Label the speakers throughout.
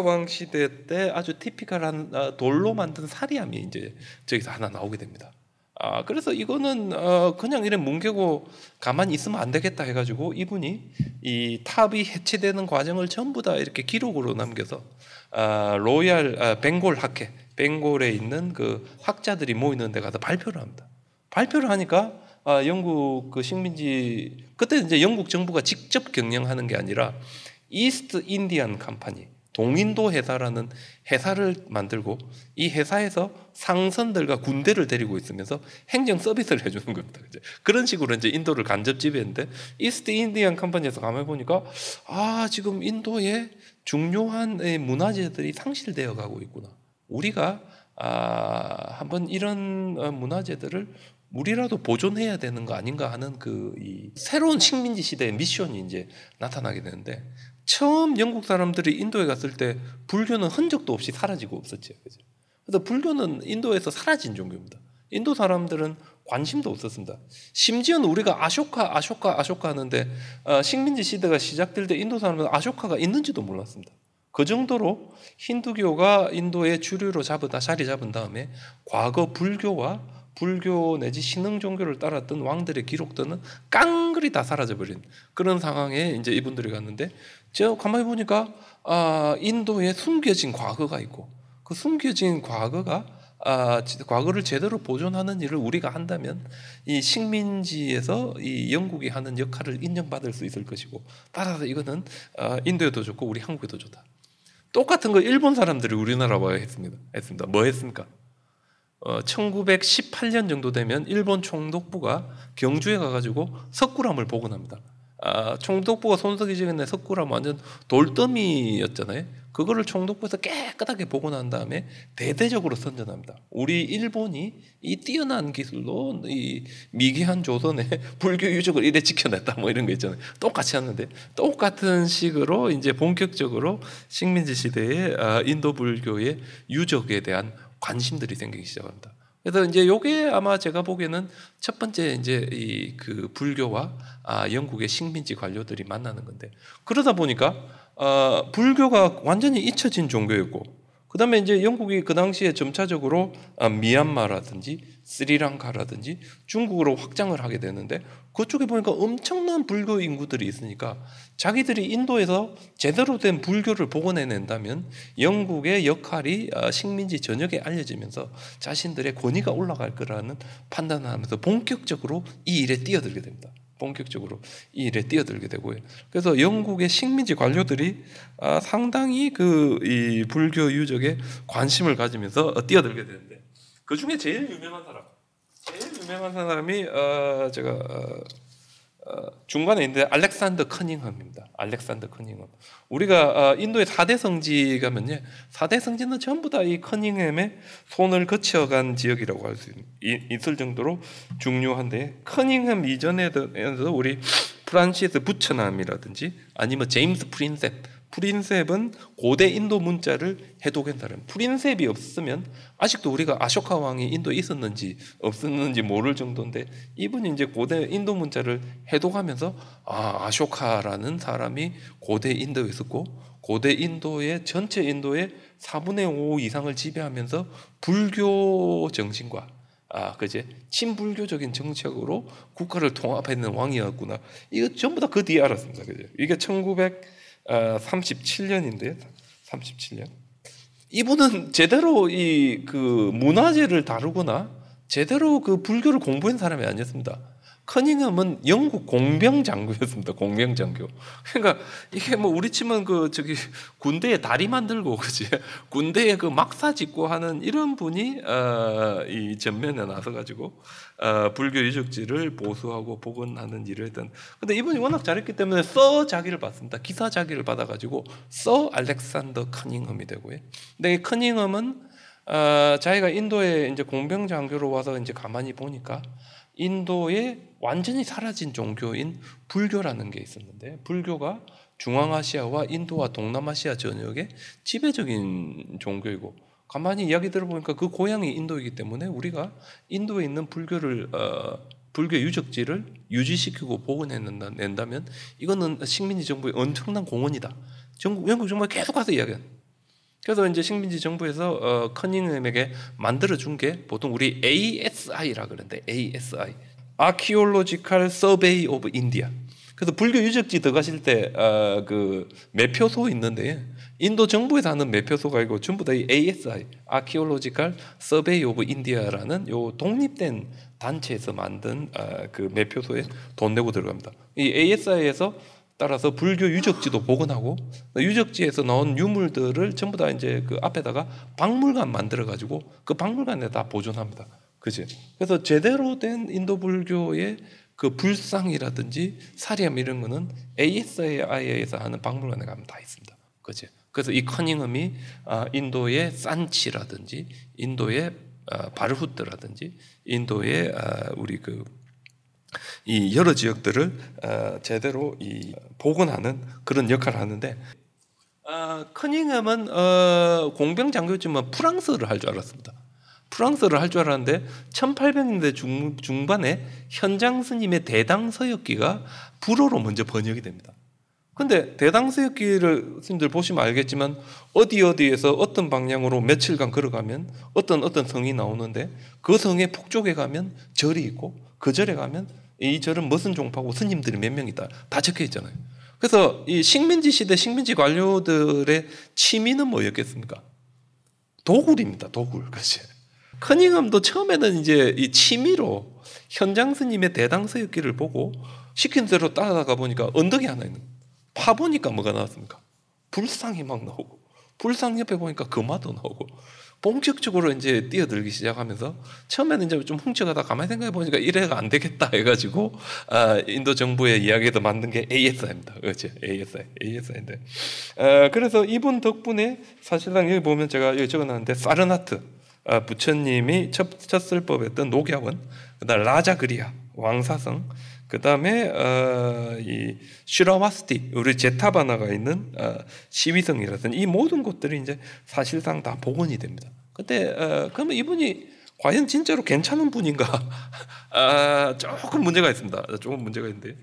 Speaker 1: 왕 시대 때 아주 티피컬한 어, 돌로 만든 사리암이 이제 저기서 하나 나오게 됩니다. 아, 그래서 이거는 어, 그냥 이래 뭉개고 가만히 있으면 안 되겠다 해가지고 이분이 이 탑이 해체되는 과정을 전부 다 이렇게 기록으로 남겨서 아, 로얄 아, 벵골 학회 벵골에 있는 그 학자들이 모이는 데 가서 발표를 합니다. 발표를 하니까 아, 영국 그 식민지 그때 이제 영국 정부가 직접 경영하는 게 아니라 이스트 인디안 컴퍼니 동인도 회사라는 회사를 만들고 이 회사에서 상선들과 군대를 데리고 있으면서 행정 서비스를 해주는 겁니다. 이제 그런 식으로 이제 인도를 간접 지배했는데 이스트 인디언 컴퍼니에서 가만 보니까 아 지금 인도의 중요한 문화재들이 상실되어 가고 있구나. 우리가 아, 한번 이런 어, 문화재들을 우리라도 보존해야 되는 거 아닌가 하는 그 새로운 식민지 시대의 미션이 이제 나타나게 되는데 처음 영국 사람들이 인도에 갔을 때 불교는 흔적도 없이 사라지고 없었죠. 그죠? 그래서 불교는 인도에서 사라진 종교입니다. 인도 사람들은 관심도 없었습니다. 심지어는 우리가 아쇼카, 아쇼카, 아쇼카 하는데 어, 식민지 시대가 시작될 때 인도 사람은 아쇼카가 있는지도 몰랐습니다. 그 정도로 힌두교가 인도의 주류로 잡은 자리 잡은 다음에 과거 불교와 불교 내지 신흥 종교를 따랐던 왕들의 기록들은 깡그리 다 사라져버린 그런 상황에 이제 이분들이 갔는데 제가 가만히 보니까 아, 인도에 숨겨진 과거가 있고 그 숨겨진 과거가 아, 과거를 제대로 보존하는 일을 우리가 한다면 이 식민지에서 이 영국이 하는 역할을 인정받을 수 있을 것이고 따라서 이거는 아, 인도에도 좋고 우리 한국에도 좋다. 똑같은 거 일본 사람들이 우리나라와 했습니다. 했습니다. 뭐 했습니까? 1918년 어, 정도 되면 일본 총독부가 경주에 가가지고 석굴암을 복원합니다. 아, 총독부가 손석희 지근의 석굴암 완전 돌더미였잖아요. 그거를 총독부에서 깨끗하게 복원한 다음에 대대적으로 선전합니다. 우리 일본이 이 뛰어난 기술로 이 미개한 조선의 불교 유적을 이래 지켜냈다 뭐 이런 거 있잖아요. 똑같이 하는데 똑같은 식으로 이제 본격적으로 식민지 시대의 아, 인도 불교의 유적에 대한 관심들이 생기기 시작합니다. 그래서 이제 요게 아마 제가 보기에는 첫 번째 이제 이 그 불교와 아 영국의 식민지 관료들이 만나는 건데 그러다 보니까 아 불교가 완전히 잊혀진 종교였고 그 다음에 이제 영국이 그 당시에 점차적으로 아, 미얀마라든지 스리랑카라든지 중국으로 확장을 하게 되는데 그쪽에 보니까 엄청난 불교 인구들이 있으니까 자기들이 인도에서 제대로 된 불교를 복원해낸다면 영국의 역할이 아, 식민지 전역에 알려지면서 자신들의 권위가 올라갈 거라는 판단을 하면서 본격적으로 이 일에 뛰어들게 됩니다. 본격적으로 이 일에 뛰어들게 되고요. 그래서 영국의 식민지 관료들이 아, 상당히 그이 불교 유적에 관심을 가지면서 어, 뛰어들게 되는데 그 중에 제일 유명한 사람, 제일 유명한 사람이 어, 제가 어, 어, 중간에 있는데 알렉산더 커닝함입니다. 알렉산더 커닝함. 우리가 어, 인도의 4대 성지 가면요. 4대 성지는 전부 다 이 커닝햄의 손을 거쳐간 지역이라고 할 수 있을 정도로 중요한데 커닝햄 이전에서 우리 프란시스 부처남이라든지 아니면 제임스 프린셉 프린셉은 고대 인도 문자를 해독했다는 프린셉이 없으면 아직도 우리가 아쇼카 왕이 인도에 있었는지 없었는지 모를 정도인데 이분이 이제 고대 인도 문자를 해독하면서 아 아쇼카라는 사람이 고대 인도에 있었고 고대 인도의 전체 인도의 4분의 5 이상을 지배하면서 불교 정신과 아, 그제 친불교적인 정책으로 국가를 통합했는 왕이었구나. 이거 전부 다 그 뒤에 알았습니다. 그죠? 이게 1900 37년인데요. 아, 37년. 이분은 제대로 이 그 문화재를 다루거나 제대로 그 불교를 공부한 사람이 아니었습니다. 커닝엄은 영국 공병 장교였습니다. 공병 장교. 그러니까 이게 뭐 우리 치면 그 저기 군대에 다리 만들고 그지 군대에 그 막사 짓고 하는 이런 분이 어, 이 전면에 나서 가지고 어, 불교 유적지를 보수하고 복원하는 일을 했던. 근데 이분이 워낙 잘했기 때문에 써 자기를 받습니다. 기사 자기를 받아가지고 써 알렉산더 커닝엄이 되고요. 근데 커닝엄은 어, 자기가 인도에 이제 공병 장교로 와서 이제 가만히 보니까 인도에 완전히 사라진 종교인 불교라는 게 있었는데 불교가 중앙아시아와 인도와 동남아시아 전역에 지배적인 종교이고 가만히 이야기 들어보니까 그 고향이 인도이기 때문에 우리가 인도에 있는 불교를 어, 불교 유적지를 유지시키고 복원해낸다면 이거는 식민지 정부의 엄청난 공헌이다. 영국 정부 정 계속 가서 이야기한 그래서 이제 식민지 정부에서 어, 커닝엄에게 만들어 준 게 보통 우리 ASI라 그러는데 ASI Archaeological Survey of India. 그래서 불교 유적지 들어가실 때그 어, 그 매표소 있는데 인도 정부에서 하는 매표소가 있고 전부 다이 ASI Archaeological Survey of India라는 요 독립된 단체에서 만든 어, 그 매표소에 돈 내고 들어갑니다. 이 ASI에서 따라서 불교 유적지도 복원하고 유적지에서 넣은 유물들을 전부 다 이제 그 앞에다가 박물관 만들어 가지고 그 박물관에 다 보존합니다. 그지? 그래서 제대로 된 인도 불교의 그 불상이라든지 사리함 이런 거는 a s a 에서 하는 박물관에 가면 다 있습니다. 그지? 그래서 이 커닝엄이 아, 인도의 산치라든지 인도의 아, 바르후트라든지 인도의 아, 우리 그이 여러 지역들을 어, 제대로 이 복원하는 그런 역할을 하는데 어, 커닝엄은 어, 공병장교지만 프랑스를 할 줄 알았습니다. 프랑스를 할 줄 알았는데 1800년대 중, 중반에 현장 스님의 대당서역기가 불어로 먼저 번역이 됩니다. 근데 대당서역기를 스님들 보시면 알겠지만 어디 어디에서 어떤 방향으로 며칠간 걸어가면 어떤 어떤 성이 나오는데 그 성의 폭쪽에 가면 절이 있고 그 절에 가면 이 절은 무슨 종파고 스님들이 몇 명이다. 다 적혀 있잖아요. 그래서 이 식민지 시대 식민지 관료들의 취미는 뭐였겠습니까? 도굴입니다. 도굴. 그렇 커닝엄도 처음에는 이제 이 취미로 현장 스님의 대당서였기를 보고 시킨 대로 따라가 보니까 언덕이 하나 있는 파 보니까 뭐가 나왔습니까? 불상이 막 나오고 불상 옆에 보니까 금화도 나오고 본격적으로 이제 뛰어들기 시작하면서 처음에는 이제 좀 훔쳐가다 가만히 생각해 보니까 이래가 안 되겠다 해가지고 아, 인도 정부의 이야기도 만든 게 ASI입니다. 그렇죠? ASI, ASI인데 아, 그래서 이분 덕분에 사실상 여기 보면 제가 여기 적어놨는데 사르나트 아, 부처님이 첫, 첫 설법했던 노갸원, 그다음 라자그리아 왕사성, 그 다음에 어, 이슈라마스티 우리 제타바나가 있는 어, 시위성이라든지 이 모든 것들이 이제 사실상 다 복원이 됩니다. 근데 어, 그러면 이분이 과연 진짜로 괜찮은 분인가? 아, 조금 문제가 있습니다. 조금 문제가 있는데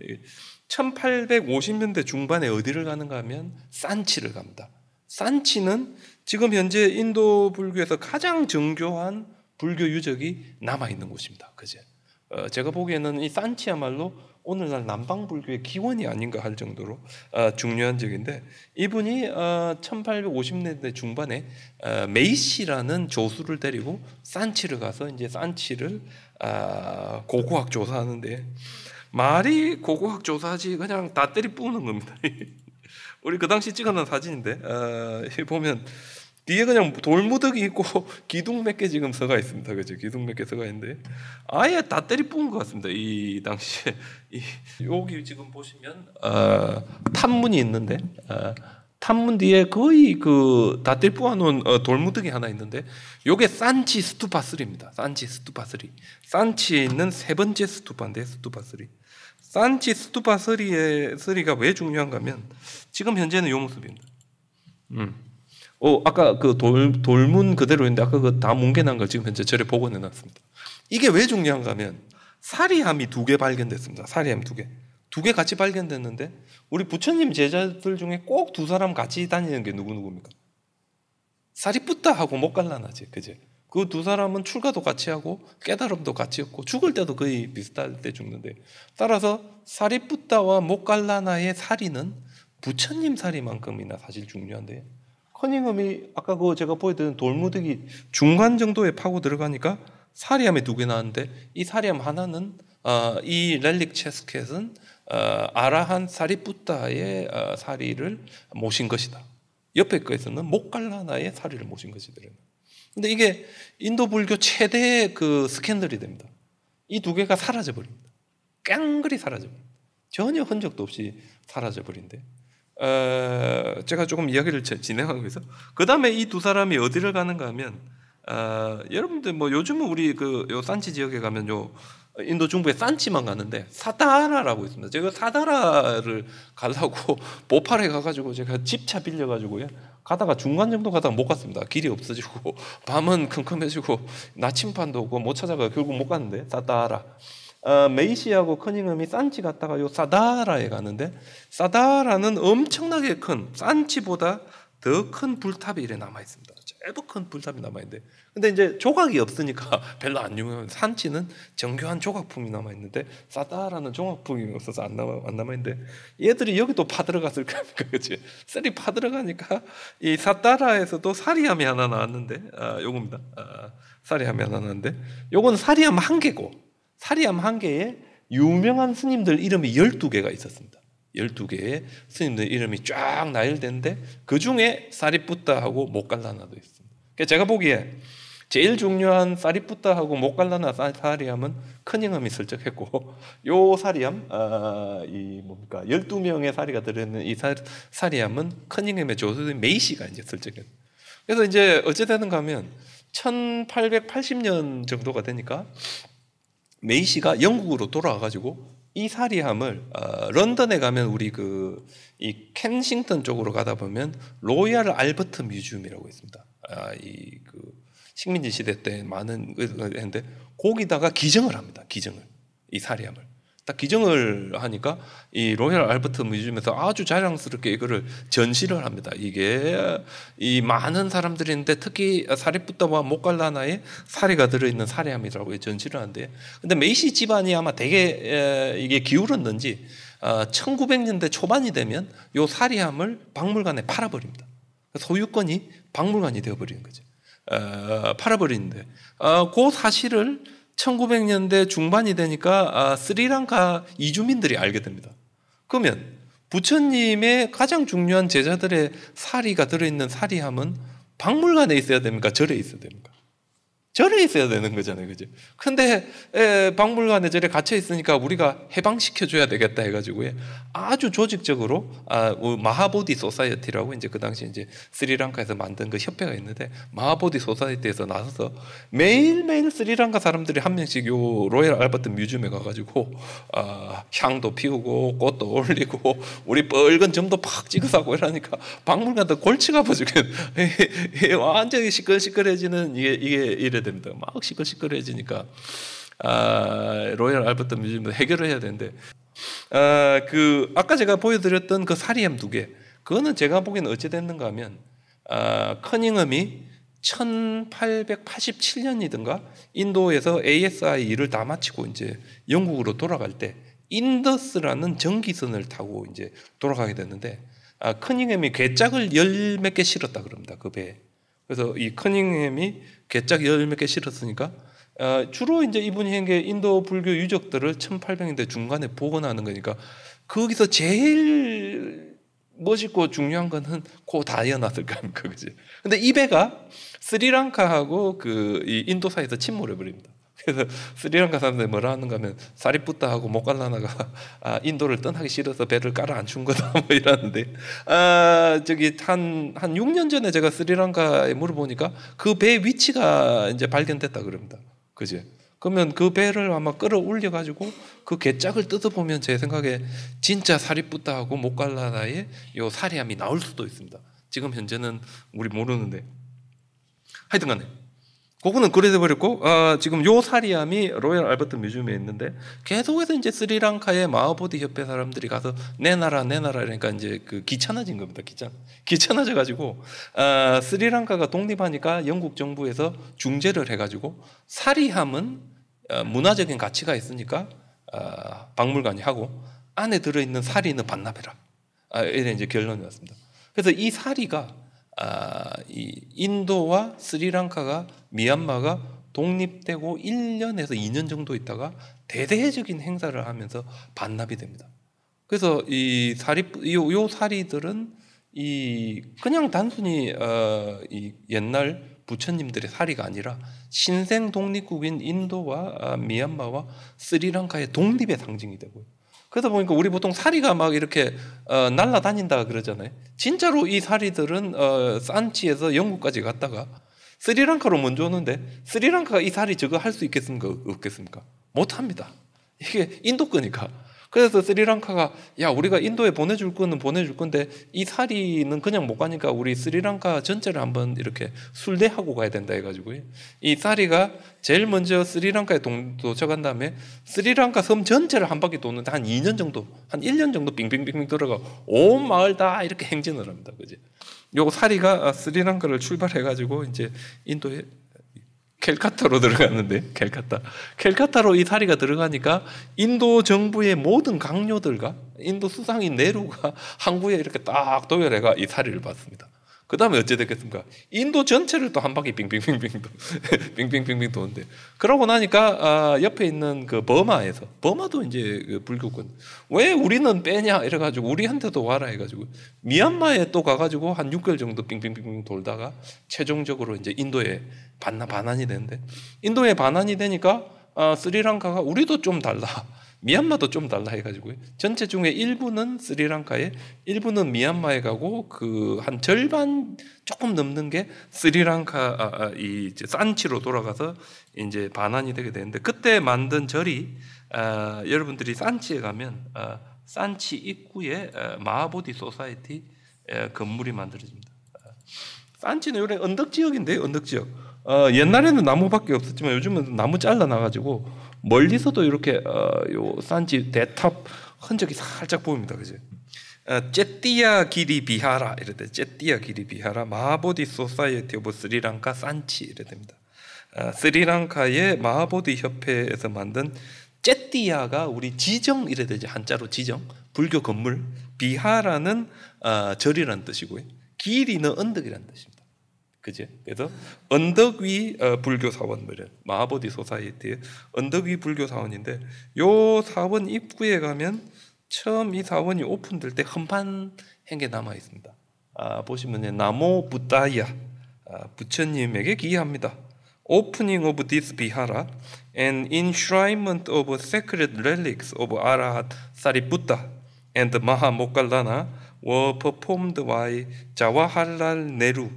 Speaker 1: 1850년대 중반에 어디를 가는가 하면 산치를 갑니다. 산치는 지금 현재 인도 불교에서 가장 정교한 불교 유적이 남아 있는 곳입니다. 그제. 어, 제가 보기에는 이 산치야말로 오늘날 남방불교의 기원이 아닌가 할 정도로 어, 중요한 적인데 이분이 어, 1850년대 중반에 어, 메이시라는 조수를 데리고 산치를 가서 이제 산치를 아, 고고학 조사하는데 말이 고고학 조사지 그냥 다 때리 뿌는 겁니다. 우리 그 당시 찍어놓은 사진인데 어, 보면 뒤에 그냥 돌무더기 있고 기둥 몇 개 지금 서가 있습니다. 그죠? 기둥 몇 개 서가 있는데 아예 다 때리 부은 것 같습니다. 이 당시에 이 여기 지금 보시면 어, 탄문이 있는데 어, 탄문 뒤에 거의 그다 때리 부어놓은 어, 돌무더기 하나 있는데 요게 산치 스투파스리입니다. 산치 스투파스리. 산치는세 번째 스투파인데 스투파스리. 산치 스투파스리의 스리가 왜 중요한가면 지금 현재는 요 모습입니다. 음. 어, 아까 그 돌, 돌문 그대로인데 아까 그 다 뭉개난 걸 지금 현재 절에 복원해 놨습니다. 이게 왜 중요한가 하면 사리함이 두 개 발견됐습니다. 사리함 두 개. 두 개 같이 발견됐는데 우리 부처님 제자들 중에 꼭 두 사람 같이 다니는 게 누구누구입니까? 사리뿌따 하고 못 갈라나지. 그제? 그 두 사람은 출가도 같이 하고 깨달음도 같이 했고 죽을 때도 거의 비슷할 때 죽는데 따라서 사리뿌따와 못 갈라나의 사리는 부처님 사리만큼이나 사실 중요한데 커닝엄이 아까 그 제가 보여드린 돌무더기 중간 정도에 파고 들어가니까 사리암이두 개 나왔는데 이사리암 하나는 어, 이 렐릭 체스켓은 어, 아라한 사리뿌따의 어, 사리를 모신 것이다. 옆에 거에서는 목갈라나의 사리를 모신 것이다. 근데 이게 인도 불교 최대의 그 스캔들이 됩니다. 이 두 개가 사라져 버립니다. 깡그리 사라져 버립니다. 전혀 흔적도 없이 사라져 버린데 어, 제가 조금 이야기를 진행하고 있어. 그 다음에 이 두 사람이 어디를 가는가 하면 어, 여러분들 뭐 요즘은 우리 그 요 산치 지역에 가면 요 인도 중부에 산치만 가는데 사다라라고 있습니다. 제가 사다라를 가려고 보팔에 가가지고 제가 집차 빌려가지고요. 가다가 중간 정도 가다가 못 갔습니다. 길이 없어지고 밤은 컴컴해지고 나침반도 없고 못 찾아가 결국 못 갔는데 사다라. 어, 메이시하고 커닝엄이 산치 갔다가 요 사다라에 가는데 사다라는 엄청나게 큰 산치보다 더 큰 불탑이 이래 남아 있습니다. 제법 큰 불탑이 남아 있는데 근데 이제 조각이 없으니까 별로 안유명해 산치는 정교한 조각품이 남아 있는데 사다라는 조각품이 없어서 안 남아 안 남아 있는데 얘들이 여기도 파들어갔을 거니까 그렇지. 쌀이 파들어가니까 이 사다라에서도 사리함이 하나 나왔는데 아, 요겁니다. 아, 사리함이 하나 나왔는데 요건 사리함 한 개고 사리암 한 개에 유명한 스님들 이름이 12개가 있었습니다. 12개의 스님들 이름이 쫙 나열되는데 그 중에 사리뿌따하고 목갈라나도 있습니다. 그러니까 제가 보기에 제일 중요한 사리뿌따하고 목갈라나 사리암은 큰잉음이 슬쩍했고 요 사리암 아, 이 뭡니까 12명의 사리가 들어있는 이 사, 사리암은 큰잉음의 조수인 메이시가 이제 슬쩍했 그래서 이제 어찌되는가 하면 1880년 정도가 되니까 메이시가 영국으로 돌아와가지고 이 사리함을 어, 런던에 가면 우리 그 이 켄싱턴 쪽으로 가다 보면 로얄 알버트 뮤지엄이라고 있습니다. 아, 이 그 식민지 시대 때 많은 했는데 거기다가 기증을 합니다. 기증을 이 사리함을 딱 기증을 하니까 이 로얄 알버트 뮤지엄에서 아주 자랑스럽게 이거를 전시를 합니다. 이게 이 많은 사람들이 있는데 특히 사리붓다와 목갈라나에 사리가 들어있는 사리함이라고 전시를 하는데 근데 메이시 집안이 아마 되게 이게 기울었는지 1900년대 어, 초반이 되면 요 사리함을 박물관에 팔아버립니다. 소유권이 박물관이 되어버리는 거죠. 어, 팔아버리는데 어, 그 사실을 1900년대 중반이 되니까 아, 스리랑카 이주민들이 알게 됩니다. 그러면 부처님의 가장 중요한 제자들의 사리가 들어있는 사리함은 박물관에 있어야 됩니까? 절에 있어야 됩니까? 절에 있어야 되는 거잖아요. 그죠? 근데 에, 박물관에 절에 갇혀 있으니까 우리가 해방시켜 줘야 되겠다 해 가지고 아주 조직적으로 아, 마하보디 소사이어티라고 이제 그 당시 이제 스리랑카에서 만든 그 협회가 있는데 마하보디 소사이어티에서 나서서 매일매일 스리랑카 사람들이 한 명씩 요 로얄 알버트 뮤지엄에 가 가지고 아, 향도 피우고 꽃도 올리고 우리 빨간 점도 팍 찍어서 하고 이러니까 박물관도 골치가 아파 죽겠 완전히 시끌시끌해지는 이게 이게 이래 됩니다. 막 시끌시끌해지니까 아, 로얄 알버트 뮤지엄도 해결을 해야 되는데 아, 그 아까 제가 보여드렸던 그 사리엠 두 개, 그거는 제가 보기에는 어찌 됐는가 하면 아, 커닝엄이 1887년이든가 인도에서 ASI 일을 다 마치고 이제 영국으로 돌아갈 때 인더스라는 전기선을 타고 이제 돌아가게 됐는데 아, 커닝엄이 괴짝을 열 몇 개 실었다 그럽니다 그 배에 그래서 이 커닝햄이 개짝 열 몇 개 실었으니까 어, 주로 이제 이분이 한 게 인도 불교 유적들을 1800년대 중간에 복원하는 거니까 거기서 제일 멋있고 중요한 거는 고 다이아나들 겁니까 그지? 근데 이 배가 스리랑카하고 그이 인도 사이에서 침몰해 버립니다. 그래서 스리랑카 사람들이 뭐라 하는가 하면 사리뿌타 하고 목갈라나가 아, 인도를 떠나기 싫어서 배를 깔아 안준 거다 뭐 이러는데 아, 저기 한, 한 6년 전에 제가 스리랑카에 물어보니까 그배 위치가 이제 발견됐다 그럽니다. 그지? 그러면 그 배를 아마 끌어올려 가지고 그 개짝을 뜯어보면 제 생각에 진짜 사리뿌타 하고 모깔라나의 요 사리함이 나올 수도 있습니다. 지금 현재는 우리 모르는데 하여튼간에 그거는 그래서 버렸고 아, 지금 요 사리함이 로얄 알버트 뮤지엄에 있는데 계속해서 이제 스리랑카의 마하보디 협회 사람들이 가서 내 나라 내 나라 그러니까 이제 그 귀찮아진 겁니다 귀찮 귀찮아져 가지고 아, 스리랑카가 독립하니까 영국 정부에서 중재를 해가지고 사리함은 아, 문화적인 가치가 있으니까 아, 박물관이 하고 안에 들어있는 사리는 반납해라 아, 이런 이제 결론이었습니다 그래서 이 사리가 아, 인도와 스리랑카가 미얀마가 독립되고 1년에서 2년 정도 있다가 대대적인 행사를 하면서 반납이 됩니다. 그래서 이 사리 요, 요 사리들은 이 그냥 단순히 어, 이 옛날 부처님들의 사리가 아니라 신생 독립국인 인도와 아, 미얀마와 스리랑카의 독립의 상징이 되고요. 그러다 보니까 우리 보통 사리가 막 이렇게 어, 날라다닌다 그러잖아요. 진짜로 이 사리들은 어, 산치에서 영국까지 갔다가 스리랑카로 먼저 오는데 스리랑카가 이 사리 저거 할 수 있겠습니까? 없겠습니까? 못합니다. 이게 인도 거니까. 그래서 스리랑카가 야 우리가 인도에 보내줄 거는 보내줄 건데 이 사리는 그냥 못 가니까 우리 스리랑카 전체를 한번 이렇게 순례하고 가야 된다 해가지고 이 사리가 제일 먼저 스리랑카에 도착한 다음에 스리랑카 섬 전체를 한 바퀴 도는데 한 2년 정도 한 1년 정도 빙빙빙빙 돌아가 온 마을 다 이렇게 행진을 합니다 그지 요 사리가 아, 스리랑카를 출발해가지고 이제 인도에 켈카타로 들어갔는데 켈카타 켈카타로 이 다리가 들어가니까 인도 정부의 모든 강요들과 인도 수상인 네루가 항구에 이렇게 딱 도열해가 이 다리를 봤습니다. 그 다음에 어찌 됐겠습니까? 인도 전체를 또 한 바퀴 빙빙빙빙 도, 빙빙빙빙 도는데 그러고 나니까 아, 옆에 있는 그 버마에서 버마도 이제 그 불교권 왜 우리는 빼냐 이래가지고 우리한테도 와라 해가지고 미얀마에 또 가가지고 한 6개월 정도 빙빙빙빙 돌다가 최종적으로 이제 인도에 반나 반환이 되는데 인도에 반환이 되니까 아, 스리랑카가 우리도 좀 달라. 미얀마도 좀 달라 해가지고 전체 중에 일부는 스리랑카에 일부는 미얀마에 가고 그 한 절반 조금 넘는 게 스리랑카 아, 아, 이 산치로 돌아가서 이제 반환이 되게 되는데 그때 만든 절이 아, 여러분들이 산치에 가면 아, 산치 입구에 아, 마하보디 소사이티 에, 건물이 만들어집니다. 아, 산치는 요래 언덕 지역인데 언덕 지역. 어, 옛날에는 나무밖에 없었지만 요즘은 나무 잘라놔가지고 멀리서도 이렇게 어, 요 산지 대탑 흔적이 살짝 보입니다. 그지? 제띠아 어, 기리 비하라 이랬대. 제띠아 기리 비하라 마보디 소사이어티 오브 스리랑카 산치 이래 됩니다. 어, 스리랑카의 마보디 협회에서 만든 제띠아가 우리 지정 이래 되지 한자로 지정 불교 건물 비하라는 어, 절이란 뜻이고요. 기리는 언덕이란 뜻입니다. 그죠? 그래서 언덕 위 불교 사원 뭐래 마하보디 소사이티 언덕 위 불교 사원인데 요 사원 입구에 가면 처음 이 사원이 오픈될 때 헌판 한개 남아 있습니다. 아, 보시면 나모 부다야 아, 부처님에게 기이합니다. Opening of this Vihara and enshrinement of sacred relics of Arahat Sariputta and Mahamokallana were performed by Jawaharlal Nehru.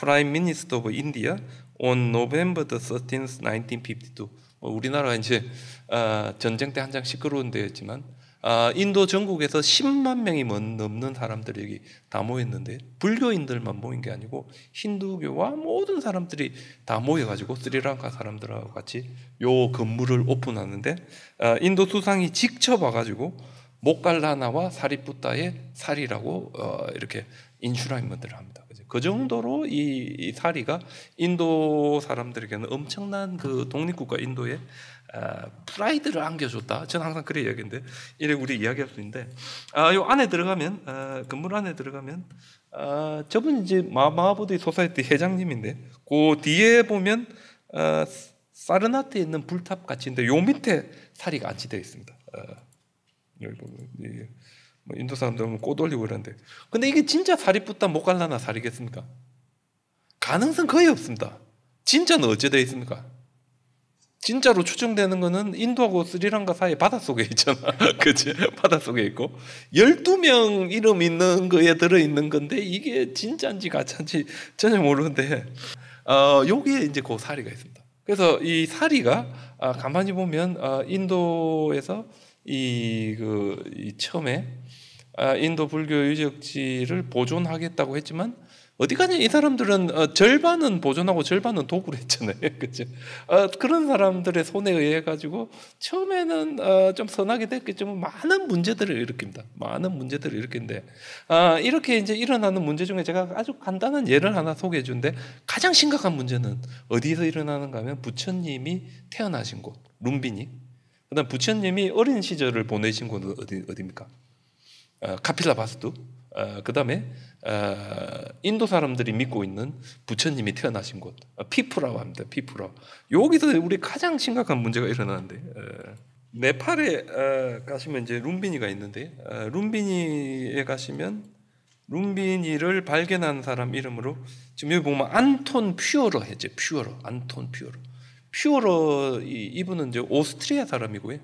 Speaker 1: Prime Minister of India on November the 13th, 1952. 뭐 우리나라가 이제 어, 전쟁 때 한창 시끄러운 데였지만 어, 인도 전국에서 10만 명이 넘는 사람들이 여기 다 모였는데 불교인들만 모인 게 아니고 힌두교와 모든 사람들이 다 모여가지고 스리랑카 사람들하고 같이 요 건물을 오픈하는데 어, 인도 수상이 직접 와가지고 목깔라나와 사리푸타의 살이라고 이렇게 인슈라인먼트를 합니다. 그 정도로 이, 사리가 인도 사람들에게는 엄청난 그 독립국가 인도에 아, 프라이드를 안겨줬다. 저는 항상 그래 이야기인데 이래 우리 이야기할 수 있는데 아, 요 안에 들어가면 아, 건물 안에 들어가면 아, 저분 이제 마, 마하보디 소사이티 회장님인데 그 뒤에 보면 사르나트에 있는 불탑 같이 있는데 요 밑에 사리가 안치되어 있습니다. 여기 보면. 예. 뭐 인도 사람들은 꼬돌리고 뭐 그러는데 근데 이게 진짜 살이 붙다 못 갈라나 살이겠습니까? 가능성 거의 없습니다. 진짜는 어찌 되어 있습니까? 진짜로 추정되는 거는 인도하고 스리랑카 사이 바닷속에 있잖아. 그치? 바닷속에 있고. 12명 이름 있는 거에 들어있는 건데 이게 진짜인지 가짜인지 전혀 모르는데, 어, 여기에 이제 그 사리가 있습니다. 그래서 이 사리가, 아, 가만히 보면, 아, 인도에서 이, 그, 이 처음에 아, 인도 불교 유적지를 보존하겠다고 했지만 어디까지 이 사람들은 어, 절반은 보존하고 절반은 도굴 했잖아요. 그죠? 어, 그런 사람들의 손에 의해 가지고 처음에는 어, 좀 선하게 됐겠지만 많은 문제들을 일으킵니다. 많은 문제들을 일으킨데 아, 이렇게 이제 일어나는 문제 중에 제가 아주 간단한 예를 하나 소개해 주는데 가장 심각한 문제는 어디서 일어나는가 하면 부처님이 태어나신 곳, 룸비니. 그다음 부처님이 어린 시절을 보내신 곳은 어디 어디입니까? 어, 카필라바스도 어, 그 다음에 어, 인도 사람들이 믿고 있는 부처님이 태어나신 곳 피프라고 합니다. 피프라 여기서 우리 가장 심각한 문제가 일어나는데 네팔에 가시면 이제 룸비니가 있는데 룸비니에 가시면 룸비니를 발견한 사람 이름으로 지금 여기 보면 안톤 퓨어러 해제 퓨어러 안톤 퓨어러 퓨어러 이분은 이제 오스트리아 사람이고요.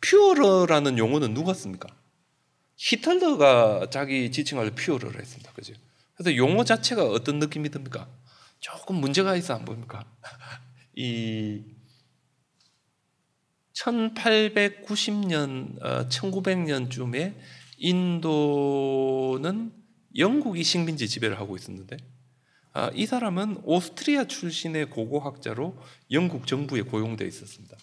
Speaker 1: 퓨어러라는 용어는 누가 씁니까? 히틀러가 자기 지칭할 표를 했습니다. 그죠? 그래서 용어 자체가 어떤 느낌이 듭니까? 조금 문제가 있어 안 보입니까? 이 1890년, 1900년쯤에 어, 인도는 영국이 식민지 지배를 하고 있었는데 아, 이 사람은 오스트리아 출신의 고고학자로 영국 정부에 고용돼 있었습니다.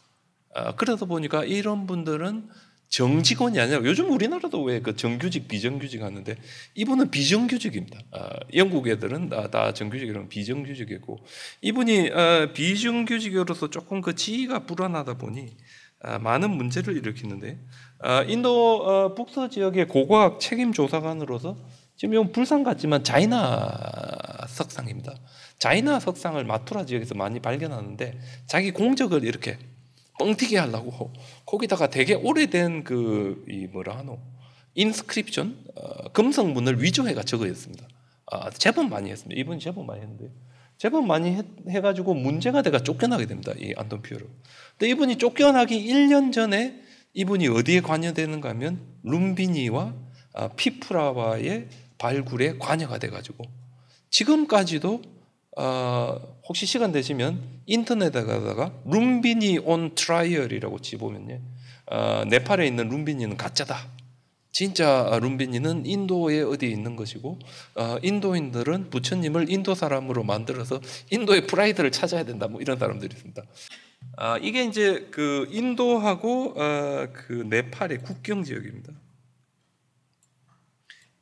Speaker 1: 아, 그러다 보니까 이런 분들은 정직원이 아니라 요즘 우리나라도 왜 그 정규직 비정규직 하는데 이분은 비정규직입니다. 아, 영국 애들은 다, 다 정규직이라면 비정규직이고 이분이 아, 비정규직으로서 조금 그 지위가 불안하다 보니 아, 많은 문제를 일으키는데 아, 인도 어, 북서 지역의 고고학 책임 조사관으로서 지금 이건 불상 같지만 자이나 석상입니다. 자이나 석상을 마투라 지역에서 많이 발견하는데 자기 공적을 이렇게 뻥튀기 하려고 거기다가 되게 오래된 그이 뭐라 하노 인스크립션 어, 금성문을 위조해가 적어있습니다. 아, 제법 많이 했습니다. 이분 제법 많이 했는데 제법 많이 해, 가지고 문제가 돼가 쫓겨나게 됩니다. 이 안돈 피오로. 근데 이분이 쫓겨나기 1년 전에 이분이 어디에 관여되는가 하면 룸비니와 아, 피프라와의 발굴에 관여가 돼가지고 지금까지도 어, 혹시 시간 되시면 인터넷에다가 가 룸비니 온 트라이얼이라고 집어보면요 어, 네팔에 있는 룸비니는 가짜다. 진짜 룸비니는 인도에 어디 있는 것이고 어, 인도인들은 부처님을 인도 사람으로 만들어서 인도의 프라이드를 찾아야 된다. 뭐 이런 사람들이 있습니다. 아, 이게 이제 그 인도하고 어, 그 네팔의 국경 지역입니다.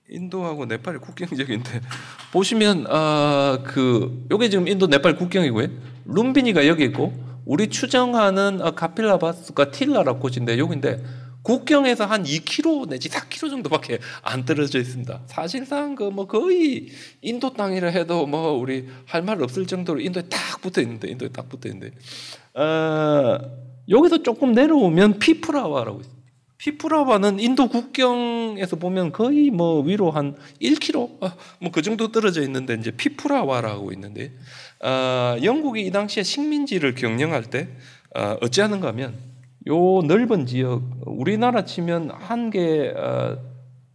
Speaker 1: 인도하고 네팔이 국경 지역인데 보시면 아 그 요게 지금 인도 네팔 국경이고요. 룸비니가 여기 있고 우리 추정하는 아, 가필라바스가 틸라라 곳인데 여기인데 국경에서 한 2km 내지 4km 정도밖에 안 떨어져 있습니다. 사실상 그 뭐 거의 인도 땅이라 해도 뭐 우리 할 말 없을 정도로 인도에 딱 붙어 있는데 인도에 딱 붙어 있는데 어, 여기서 조금 내려오면 피프라와라고 있어요. 피프라바는 인도 국경에서 보면 거의 뭐 위로 한 1km 어, 뭐그 정도 떨어져 있는데 이제 피프라와라고 있는데 어, 영국이 이 당시에 식민지를 경영할 때 어, 어찌하는가 하면 요 넓은 지역 우리나라 치면 한개 어, 아,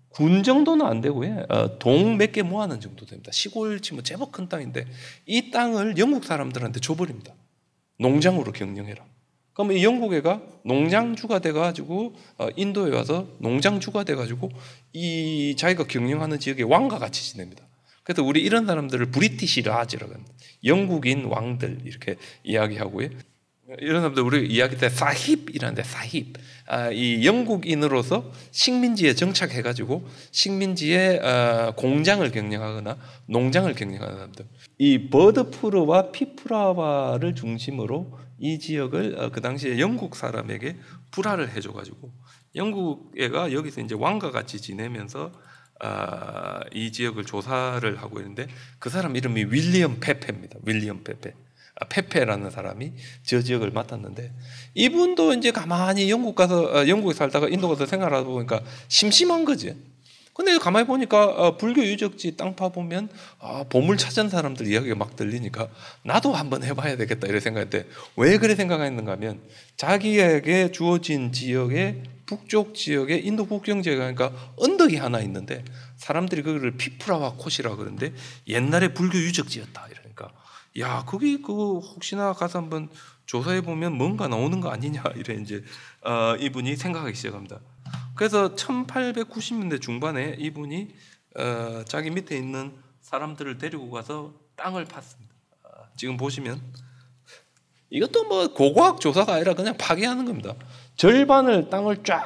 Speaker 1: 군 정도는 안 되고요. 어, 동몇 개 모아는 정도 됩니다. 시골 치면 제법 큰 땅인데 이 땅을 영국 사람들한테 줘버립니다. 농장으로 경영해라. 그러면 이 영국애가 농장주가 돼가지고 어, 인도에 와서 농장주가 돼가지고 이 자기가 경영하는 지역에 왕과 같이 지냅니다. 그래서 우리 이런 사람들을 브리티시 라지라고 합니다. 영국인 왕들 이렇게 이야기하고요. 예. 이런 사람들 우리 이야기 때 사힙이라는데 사힙 아, 이 영국인으로서 식민지에 정착해가지고 식민지에 아, 공장을 경영하거나 농장을 경영하는 사람들 이 버드프르와 피프라와를 중심으로 이 지역을 어, 그 당시에 영국 사람에게 불화를 해줘가지고 영국 애가 여기서 이제 왕과 같이 지내면서 아, 이 지역을 조사를 하고 있는데 그 사람 이름이 윌리엄 페페입니다. 윌리엄 페페. 아, 페페라는 사람이 저 지역을 맡았는데 이분도 이제 가만히 영국 가서 어, 영국에 살다가 인도 가서 생활하다 보니까 심심한 거지. 근데 가만히 보니까 어, 불교 유적지 땅 파보면 아, 보물 찾은 사람들 이야기가 막 들리니까 나도 한번 해봐야 되겠다 이런 생각인데왜 그래 생각했는가 하면 자기에게 주어진 지역의 북쪽 지역에 인도 국경 지역에 가니까 언덕이 하나 있는데 사람들이 그거를 피프라와 코시라 그러는데 옛날에 불교 유적지였다 이러니까 야 거기 그 혹시나 가서 한번 조사해 보면 뭔가 나오는 거 아니냐 이래 이제 어, 이분이 생각하기 시작합니다. 그래서 1890년대 중반에 이분이 어, 자기 밑에 있는 사람들을 데리고 가서 땅을 팠습니다. 아, 지금 보시면 이것도 뭐 고고학 조사가 아니라 그냥 파괴하는 겁니다. 절반을 땅을 쫙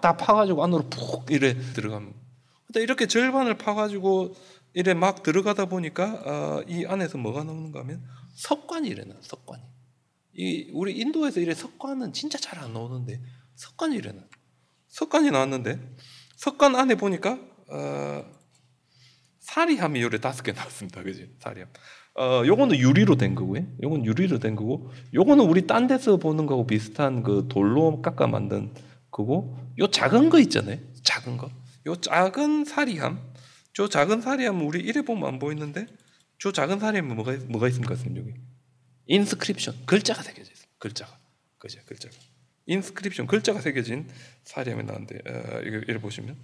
Speaker 1: 다 파가지고 안으로 푹 이래 들어갑니다. 근데 이렇게 절반을 파가지고 이래 막 들어가다 보니까 어, 이 안에서 뭐가 나오는가 하면 석관이 일어나 석관이. 이 우리 인도에서 이래 석관은 진짜 잘 안 나오는데 석관이 일어나. 석관이 나왔는데 석관 안에 보니까 어, 사리함이 요래 다섯 개 나왔습니다. 그지? 사리함. 어, 요거는 유리로 된 거고요. 요건 유리로 된 거고, 요거는 우리 딴 데서 보는 거하고 비슷한 그 돌로 깎아 만든 거고, 요 작은 거 있잖아요. 작은 거. 요 작은 사리함. 저 작은 사리함 우리 이래 보면 안 보이는데, 저 작은 사리함 뭐가, 뭐가 있습니까, 선생님? 여기. 인스크립션. 글자가 새겨져 있어요. 글자가. 그죠, 글자가. 인스크립션 글자가 새겨진 사리함이 나는데 어, 이거 이를 보시면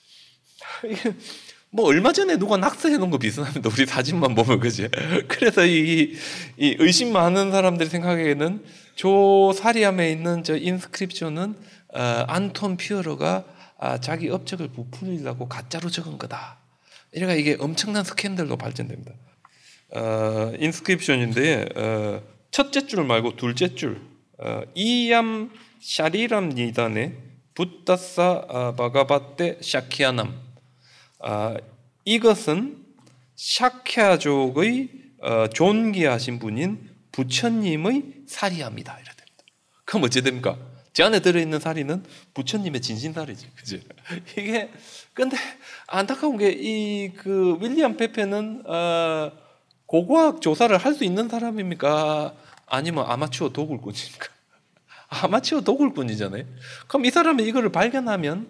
Speaker 1: 이게 뭐 얼마 전에 누가 낙서해 놓은 거 비슷합니다. 우리 사진만 보면 그지. 그래서 이, 이 의심 많은 사람들이 생각에는 하기저 사리함에 있는 저 인스크립션은 어, 안톤 피어로가 아, 자기 업적을 부풀리려고 가짜로 적은 거다. 이래가 이게 엄청난 스캔들로 발전됩니다. 어, 인스크립션인데 어, 첫째 줄 말고 둘째 줄 어, 이얌 샤리람 니단네 붓다사 어, 바가바테 샤키아남 어, 이것은 샤키아족의 존귀하신 분인 부처님의 사리합니다. 이래 됩니다. 그럼 어찌 됩니까? 제 안에 들어있는 사리는 부처님의 진신사리지, 그지? 이게 근데 안타까운 게 이 그 윌리엄 페페는 어, 고고학 조사를 할 수 있는 사람입니까? 아니면 아마추어 도굴꾼입니까? 아마추어 도굴뿐이잖아요 그럼 이 사람이 이거를 발견하면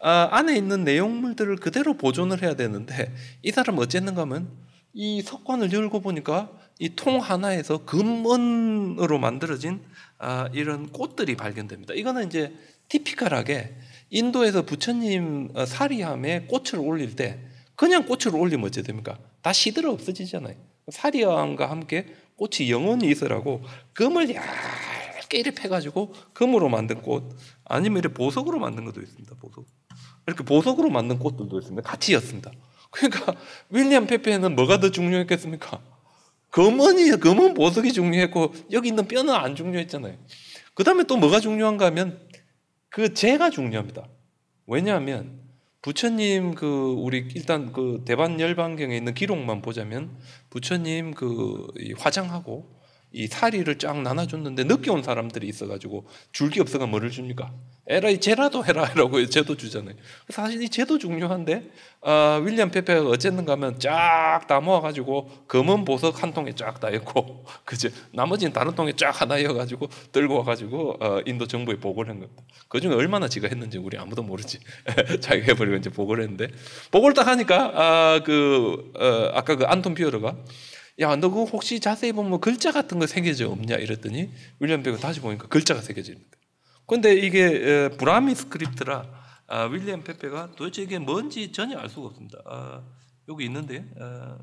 Speaker 1: 아, 안에 있는 내용물들을 그대로 보존을 해야 되는데 이 사람 어쨌는가 하면 이 석관을 열고 보니까 이 통 하나에서 금은으로 만들어진 아, 이런 꽃들이 발견됩니다. 이거는 이제 티피컬하게 인도에서 부처님 어, 사리함에 꽃을 올릴 때 그냥 꽃을 올리면 어찌 됩니까? 다 시들어 없어지잖아요. 사리함과 함께 꽃이 영원히 있으라고 금을 얇 깨게 해가지고 금으로 만든 꽃 아니면 이렇게 보석으로 만든 것도 있습니다. 보석 이렇게 보석으로 만든 꽃들도 있습니다. 같이 였습니다. 그러니까 윌리엄 페페는 뭐가 더 중요했겠습니까? 금은이 금은 보석이 중요했고 여기 있는 뼈는 안 중요했잖아요. 그 다음에 또 뭐가 중요한가 하면 그 재가 중요합니다. 왜냐하면 부처님 그 우리 일단 그 대반 열반경에 있는 기록만 보자면 부처님 그 화장하고 이 사리를 쫙 나눠줬는데 늦게 온 사람들이 있어가지고 줄 게 없어가 뭐를 줍니까? 에라이 제라도 해라라고 제도 주잖아요. 사실 이 제도 중요한데 어, 윌리엄 페페가 어쨌든가 하면 쫙 다 모아가지고 검은 보석 한 통에 쫙 다했고 그죠? 나머지는 다른 통에 쫙 하나 이어가지고 들고 와가지고 어, 인도 정부에 보고를 한 겁니다. 그 중에 얼마나 지가 했는지 우리 아무도 모르지. 자기가 해버리고 이제 보고를 했는데 보고를 딱 하니까 아, 그 어, 아까 그 안톤 피어르가 야, 너그 혹시 자세히 보면 뭐 글자 같은 거 새겨져 없냐? 이랬더니 윌리엄 배가 다시 보니까 글자가 새겨집니다. 져 근데 이게 브라미 스크립트라 아, 윌리엄 페페가 도대체 이게 뭔지 전혀 알 수가 없습니다. 아, 여기 있는데. 아.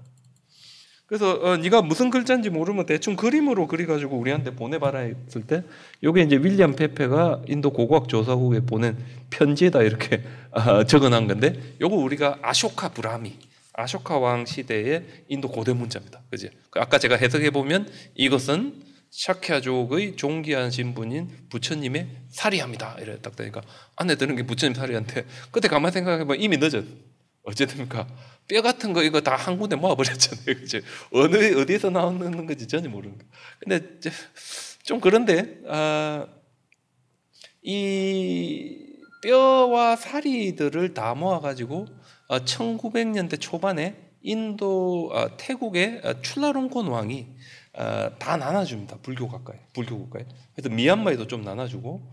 Speaker 1: 그래서 어, 네가 무슨 글자인지 모르면 대충 그림으로 그려가지고 우리한테 보내봐라 했을 때 이게 이제 윌리엄 페페가 인도 고고학 조사국에 보낸 편지에다 이렇게 아, 적어놓은 건데 요거 우리가 아쇼카 브라미 아쇼카 왕 시대의 인도 고대 문자입니다. 그지? 그 아까 제가 해석해 보면 이것은 샤키아족의 종기한 신분인 부처님의 사리합니다. 이래 딱 되니까 안에 드는 게 부처님 사리한테 그때 가만 생각해 보면 이미 늦었. 어쨌든가 뼈 같은 거 이거 다 한 군데 모아버렸잖아요. 그지? 어느 어디서 나오는 건지 전혀 모르는 거. 근데 좀 그런데 아, 이 뼈와 사리들을 다 모아가지고 1900년대 어, 초반에 인도 어, 태국의 어, 출라롱콘 왕이 다 나눠줍니다. 불교 국가에 불교 국가에. 그래서 미얀마에도 좀 나눠주고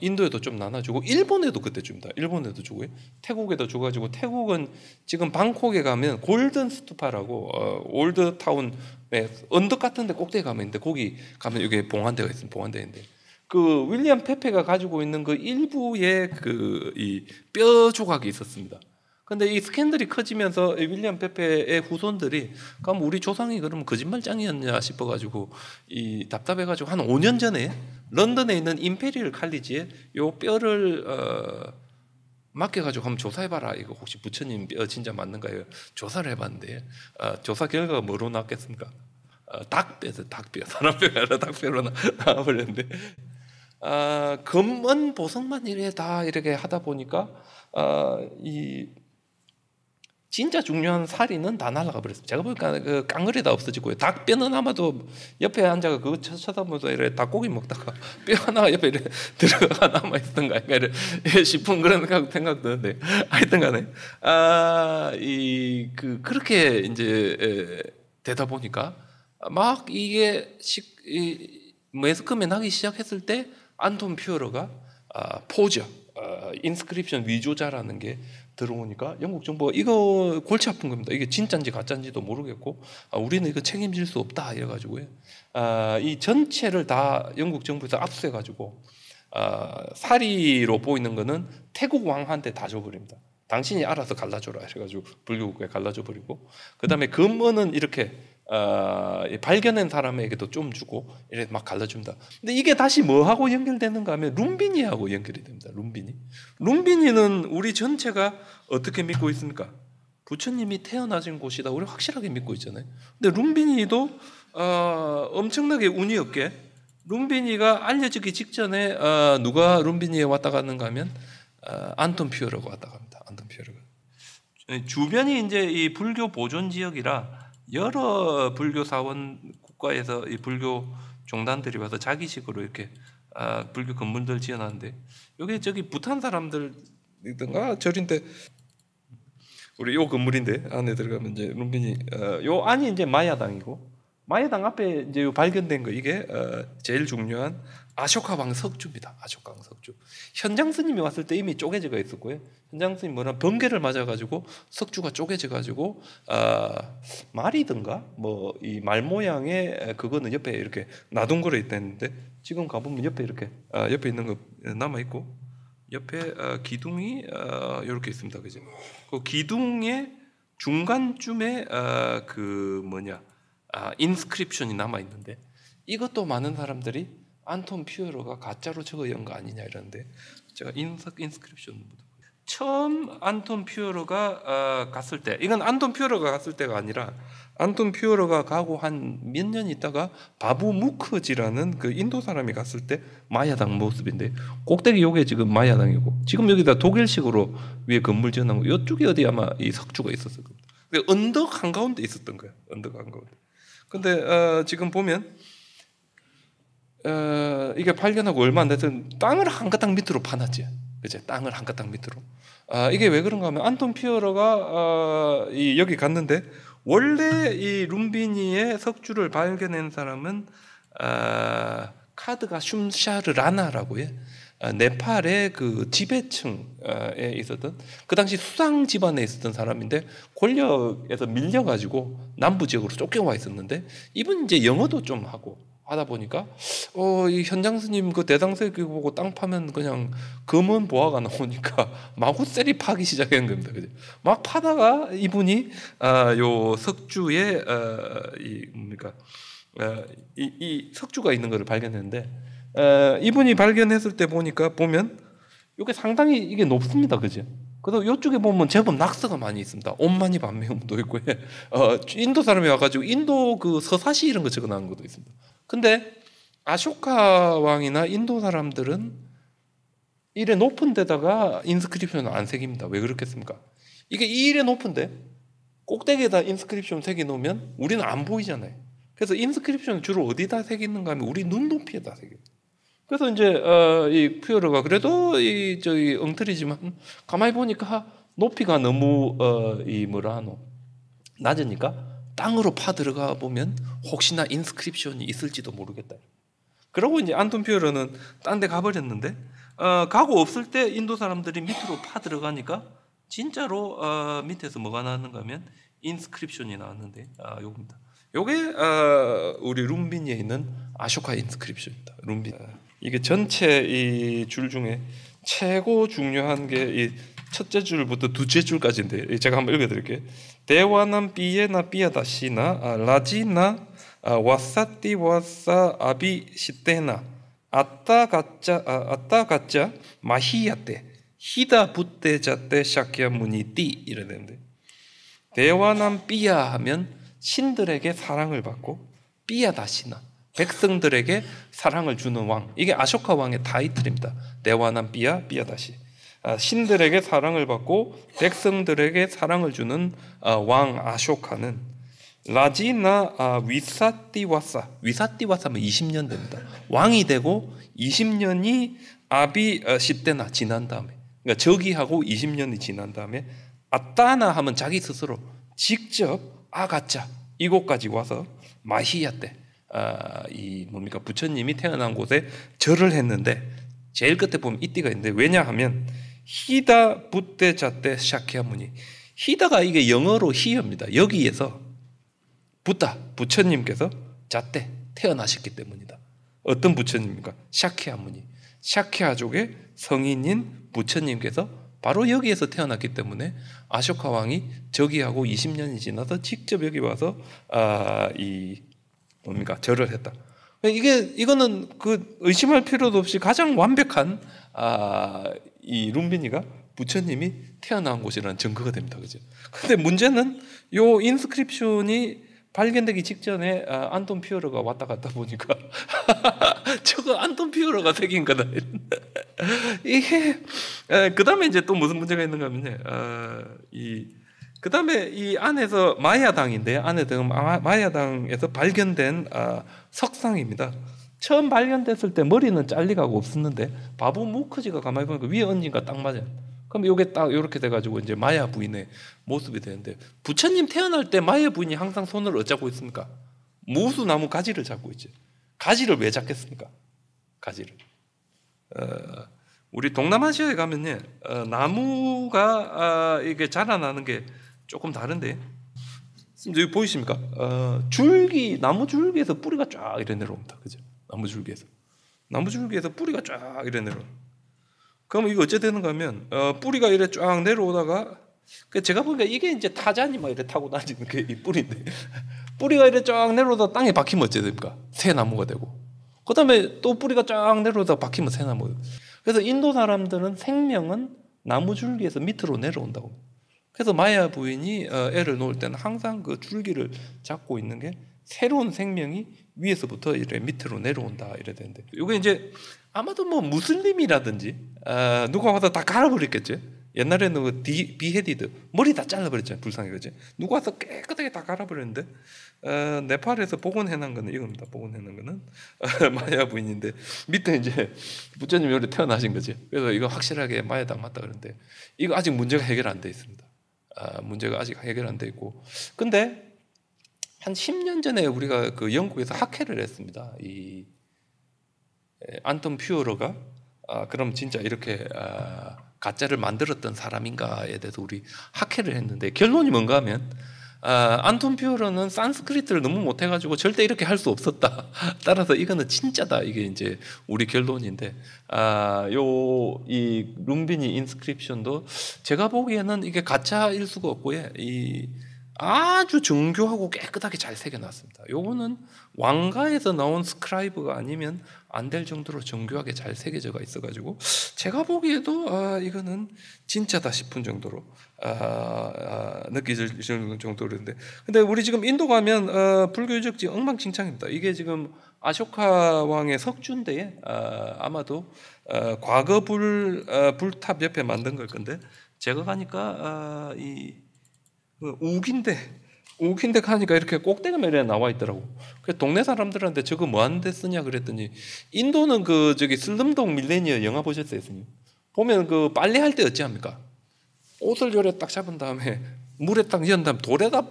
Speaker 1: 인도에도 좀 나눠주고 일본에도 그때 줍니다. 일본에도 주고요. 태국에도 줘가지고 태국은 지금 방콕에 가면 골든 스투파라고 올드 타운 네, 언덕 같은데 꼭대기 가면 있는데 거기 가면 이게 봉안대가 있습니다. 봉안대인데. 그 윌리엄 페페가 가지고 있는 그 일부의 그 이 뼈 조각이 있었습니다. 근데 이 스캔들이 커지면서 윌리엄 페페의 후손들이 그럼 우리 조상이 그러면 거짓말장이었냐 싶어가지고 이 답답해가지고 한 5년 전에 런던에 있는 임페리얼 칼리지에 요 뼈를 어 맡겨가지고 한번 조사해봐라 이거 혹시 부처님 뼈 진짜 맞는가 요 조사를 해봤는데 어 조사 결과가 뭐로 나왔겠습니까? 어 닭뼈에서 닭뼈 사람 뼈가 아니라 닭뼈로 나와버렸는데 아, 금은 보석만 이래 다 이렇게 하다 보니까 아, 이 진짜 중요한 사리는 다 날아가 버렸어요. 제가 보니까 그 깡그리 다 없어지고요. 닭 뼈는 아마도 옆에 앉아가 그거 쳐다보면서 이래 닭고기 먹다가 뼈하나 옆에 이래 들어가 남아 있던가 이래 싶은 그런 생각, 드는데 하여튼간에 아이 그 그렇게 이제 되다 보니까 막 이게 식, 이, 스컴에 나기 시작했을 때 안톤 퓨어러가 아, 포저 어, 아, 인스크립션 위조자라는 게 들어오니까 영국 정부가 이거 골치 아픈 겁니다. 이게 진짠지 가짠지도 모르겠고 아, 우리는 이거 책임질 수 없다 이래가지고요. 아, 이 전체를 다 영국 정부에서 압수해가지고 아, 사리로 보이는 거는 태국 왕한테 다 줘버립니다. 당신이 알아서 갈라줘라 해가지고 불교국에 갈라줘 버리고 그 다음에 금은은 이렇게 어, 발견한 사람에게도 좀 주고 이렇게 막 갈라줍니다. 근데 이게 다시 뭐하고 연결되는가 하면 룸비니하고 연결이 됩니다. 룸비니. 룸비니는 우리 전체가 어떻게 믿고 있습니까? 부처님이 태어나신 곳이다. 우리 확실하게 믿고 있잖아요. 근데 룸비니도 어, 엄청나게 운이 없게 룸비니가 알려지기 직전에 어, 누가 룸비니에 왔다 갔는가 하면 어, 안톤 피오르가 왔다 갑니다. 안톤 피오르가. 주변이 이제 이 불교 보존 지역이라 여러 불교 사원 국가에서 이 불교 종단들이 와서 자기식으로 이렇게 아, 불교 건물들 지어놨는데 여기 저기 부탄 사람들이든가 절인데 우리 요 건물인데 안에 들어가면 이제 룸빈이 어, 요 안이 이제 마야당이고 마야당 앞에 이제 발견된 거 이게 어, 제일 중요한 아쇼카방 석주입니다. 아쇼카방 석주. 현장 스님이 왔을 때 이미 쪼개져가 있었고요. 현장 스님 뭐나 번개를 맞아가지고 석주가 쪼개져가지고 아, 말이든가 뭐 이 말 모양의 그거는 옆에 이렇게 나동거려 있다는데 지금 가보면 옆에 이렇게 아, 옆에 있는 거 남아 있고 옆에 어, 기둥이 아, 이렇게 있습니다. 그죠? 그 기둥의 중간쯤에 아, 그 뭐냐 아, 인스크립션이 남아 있는데 이것도 많은 사람들이 안톤 피어로가 가짜로 적어 연거 아니냐 이러는데 제가 인석 인스크립션 처음 안톤 피어로가 아, 갔을 때 이건 안톤 피어로가 갔을 때가 아니라 안톤 피어로가 가고 한 몇 년 있다가 바부 무크지라는 그 인도 사람이 갔을 때 마야당 모습인데 꼭대기 요게 지금 마야당이고 지금 여기다 독일식으로 위에 건물 지어놓은 거이쪽이 어디 아마 이 석주가 있었을 겁니다. 근데 언덕 한가운데 있었던 거야. 언덕 한가운데. 근데 어, 지금 보면 어, 이게 발견하고 얼마 안 됐던 땅을 한 가닥 밑으로 파놨지. 그제 땅을 한 가닥 밑으로. 아, 이게 왜 그런가 하면 안톤 피어로가 어, 이, 여기 갔는데 원래 이 룸비니의 석주를 발견한 사람은 아, 카드가 슘샤르 라나라고 해. 아, 네팔의 그 지배층에 있었던 그 당시 수상 집안에 있었던 사람인데 권력에서 밀려가지고 남부 지역으로 쫓겨와 있었는데 이분 이제 영어도 좀 하고 하다 보니까 어이 현장 스님 그대상세계 보고 땅 파면 그냥 검은 보화가 나오니까 마구세리 파기 시작한 겁니다. 그죠? 막 파다가 이분이 아요 석주에 아이 어, 뭡니까 아이 어, 이 석주가 있는 것을 발견했는데 아, 이분이 발견했을 때 보니까 보면 이게 상당히 이게 높습니다. 그죠? 그래서 이쪽에 보면 제법 낙서가 많이 있습니다. 온만이 반매음도 있고, 예. 어, 인도 사람이 와가지고 인도 그 서사시 이런 거 적어놓은 것도 있습니다. 근데 아쇼카 왕이나 인도 사람들은 이래 높은 데다가 인스크립션을 안 새깁니다. 왜 그렇겠습니까? 이게 이래 높은데 꼭대기에다 인스크립션 새겨놓으면 우리는 안 보이잖아요. 그래서 인스크립션 주로 어디다 새기는가 하면 우리 눈높이에다 새깁니 그래서 이제 어, 이 퓨어르가 그래도 이 저기 엉터리지만 가만히 보니까 높이가 너무 어, 이 뭐라 하노 낮으니까 땅으로 파들어가 보면 혹시나 인스크립션이 있을지도 모르겠다. 그러고 이제 안톤피어로는 딴데 가버렸는데 어, 가고 없을 때 인도 사람들이 밑으로 파들어가니까 진짜로 어, 밑에서 뭐가 나왔는가 하면 인스크립션이 나왔는데 아, 요겁니다. 요게 어, 우리 룸빈에 있는 아쇼카 인스크립션입니다. 룸빈. 이게 전체 이 줄 중에 최고 중요한 게이 첫째 줄부터 두째 줄까지인데 예, 제가 한번 읽어드릴게요. 대화는 비에나 비아다 시나 아, 라지나 아, 와사띠 와사 아비 시테나 아따 가짜 아, 따 가짜 마히야테 히다 부테자테 샤키야 무니띠 이러는데 대화는 비야 하면 신들에게 사랑을 받고 비아다 시나 백성들에게 사랑을 주는 왕 이게 아쇼카 왕의 타이틀입니다. 대화는 비야 비아다시 아, 신들에게 사랑을 받고 백성들에게 사랑을 주는 아, 왕 아쇼카는 라지나 아, 위사띠와사 위사띠와사면 20년 뭐 됩니다. 왕이 되고 20년이 아비시대나 어, 지난 다음에 그러니까 저기하고 20년이 지난 다음에 아따나 하면 자기 스스로 직접 아가짜 이곳까지 와서 마히야 때 아, 뭡니까 부처님이 태어난 곳에 절을 했는데 제일 끝에 보면 이띠가 있는데 왜냐하면 히다 붓대 자대 샤키하무니 히다가 이게 영어로 히입니다. 여기에서 붓다 부처님께서 자대 태어나셨기 때문이다. 어떤 부처님입니까? 샤케하무니 샤케아족의 성인인 부처님께서 바로 여기에서 태어났기 때문에 아쇼카 왕이 저기하고 20년이 지나서 직접 여기 와서 아 이 뭡니까 절을 했다. 이게 이거는 그 의심할 필요도 없이 가장 완벽한 아이 룸비니가 부처님이 태어난 곳이라는 증거가 됩니다. 그죠? 근데 문제는 요 인스크립션이 발견되기 직전에 아, 안톤 피오로가 왔다 갔다 보니까 저거 안톤 피오로가 새긴 거다. 이게 그 다음에 이제 또 무슨 문제가 있는가 하면요. 아, 이그 다음에 이 안에서 마야당인데 안에 마야당에서 발견된 아, 석상입니다. 처음 발견됐을 때 머리는 잘리가고 없었는데 바보 무크지가 가만히 보니까 위에 언니가딱 맞아요. 그럼 이게 딱 이렇게 돼가지고 이제 마야 부인의 모습이 되는데 부처님 태어날 때 마야 부인이 항상 손을 어잡고 있습니까? 무수 나무 가지를 잡고 있지. 가지를 왜 잡겠습니까? 가지를. 어, 우리 동남아시아에 가면요 어, 나무가 어, 이게 자라나는 게 조금 다른데 여기 보이십니까? 어, 줄기 나무 줄기에서 뿌리가 쫙 이렇게 내려옵니다. 그죠? 나무 줄기에서 나무 줄기에서 뿌리가 쫙 이래 내려. 그러 이거 어째 되는가 하면 어, 뿌리가 이래 쫙 내려오다가 그 제가 보니까 이게 이제 타자니 막 이래 타고 다니는 게이 뿌리인데 뿌리가 이래 쫙 내려오다 땅에 박히면 어째 됩니까? 새 나무가 되고 그다음에 또 뿌리가 쫙 내려오다 박히면 새 나무. 그래서 인도 사람들은 생명은 나무 줄기에서 밑으로 내려온다고. 그래서 마야 부인이 어, 애를 놓을 때는 항상 그 줄기를 잡고 있는 게 새로운 생명이 위에서부터 이래 밑으로 내려온다 이래 되는데 이게 이제 아마도 뭐 무슬림이라든지 아, 누가 와서 다 갈아버렸겠죠. 옛날에는 그 디, 비헤디드 머리 다 잘라버렸잖아요 불상이 그지 누가 와서 깨끗하게 다 갈아버렸는데 어, 네팔에서 복원해놓은 거는 이겁니다 복원해놓은 거는 어, 마야 부인인데 밑에 이제 부처님이 원래 태어나신 거지 그래서 이거 확실하게 마야 닮았다 그런데 이거 아직 문제가 해결 안 돼 있습니다 아, 문제가 아직 해결 안 돼 있고 근데 한 10년 전에 우리가 그 영국에서 학회를 했습니다. 이 안톤 퓨어러가 아, 그럼 진짜 이렇게 아, 가짜를 만들었던 사람인가에 대해서 우리 학회를 했는데 결론이 뭔가 하면 아, 안톤 퓨어러는 산스크리트를 너무 못해가지고 절대 이렇게 할 수 없었다. 따라서 이거는 진짜다. 이게 이제 우리 결론인데, 아, 요, 이 룽비니 인스크립션도 제가 보기에는 이게 가짜일 수가 없고요. 이 아주 정교하고 깨끗하게 잘 새겨놨습니다. 요거는 왕가에서 나온 스크라이브가 아니면 안 될 정도로 정교하게 잘 새겨져가 있어가지고 제가 보기에도 아, 이거는 진짜다 싶은 정도로 아, 아, 느끼질 정도로인데 근데 우리 지금 인도 가면 아, 불교적지 엉망진창입니다. 이게 지금 아쇼카 왕의 석준대에 아, 마도 어, 과거 불 어, 불탑 옆에 만든 걸 건데 제가 가니까 아, 이 옥인데 그 옥인데 가니까 이렇게 꼭대기 면에 나와 있더라고. 그 동네 사람들한테 저거 뭐한는데 쓰냐 그랬더니 인도는 그 저기 슬럼독 밀레니어 영화 보셨어요, 선생님? 보면 그 빨래 할때 어찌합니까? 옷을 요래 딱 잡은 다음에 물에 딱연은 다음 돌에다